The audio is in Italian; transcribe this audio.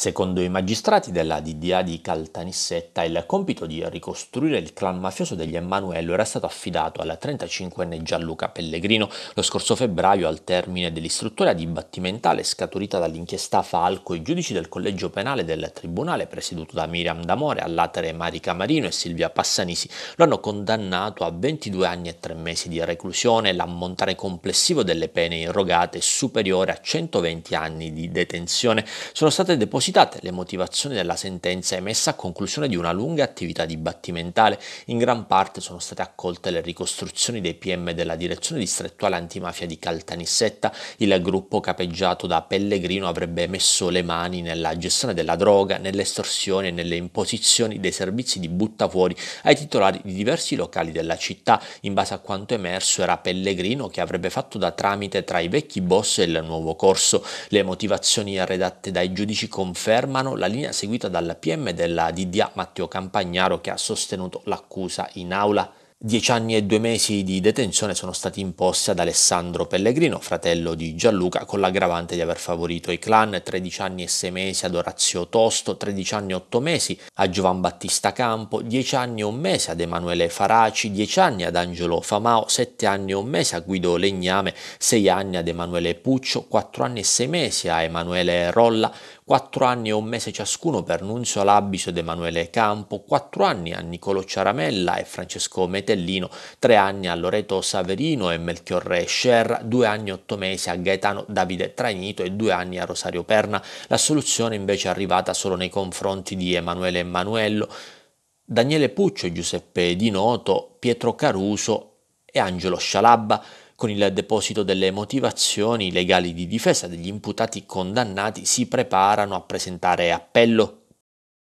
Secondo i magistrati della DDA di Caltanissetta, il compito di ricostruire il clan mafioso degli Emanuello era stato affidato al 35enne Gianluca Pellegrino lo scorso febbraio al termine dell'istruttoria dibattimentale scaturita dall'inchiesta Falco. I giudici del collegio penale del tribunale, presieduto da Miriam D'Amore, all'atere Marica Marino e Silvia Passanisi, lo hanno condannato a 22 anni e 3 mesi di reclusione. L'ammontare complessivo delle pene irrogate superiore a 120 anni di detenzione. Sono state depositate citate le motivazioni della sentenza emessa a conclusione di una lunga attività dibattimentale, in gran parte sono state accolte le ricostruzioni dei PM della direzione distrettuale antimafia di Caltanissetta, il gruppo capeggiato da Pellegrino avrebbe messo le mani nella gestione della droga, nelle estorsioni e nelle imposizioni dei servizi di buttafuori ai titolari di diversi locali della città, in base a quanto emerso era Pellegrino che avrebbe fatto da tramite tra i vecchi boss e il nuovo corso. Le motivazioni redatte dai giudici confermano confermano la linea seguita dalla PM della DDA Matteo Campagnaro che ha sostenuto l'accusa in aula. Dieci anni e due mesi di detenzione sono stati imposti ad Alessandro Pellegrino, fratello di Gianluca, con l'aggravante di aver favorito i clan, 13 anni e sei mesi ad Orazio Tosto, 13 anni e otto mesi a Giovan Battista Campo, 10 anni e un mese ad Emanuele Faraci, 10 anni ad Angelo Famao, 7 anni e un mese a Guido Legname, 6 anni ad Emanuele Puccio, 4 anni e sei mesi a Emanuele Rolla, 4 anni e un mese ciascuno per Nunzio Labbis ed Emanuele Campo, 4 anni a Nicolo Ciaramella e Francesco Metellino, 3 anni a Loreto Saverino e Melchiorre Scerra, 2 anni e 8 mesi a Gaetano Davide Trainito e 2 anni a Rosario Perna. La soluzione invece è arrivata solo nei confronti di Emanuele Emanuello, Daniele Puccio, Giuseppe Di Noto, Pietro Caruso e Angelo Scialabba. Con il deposito delle motivazioni legali di difesa degli imputati condannati si preparano a presentare appello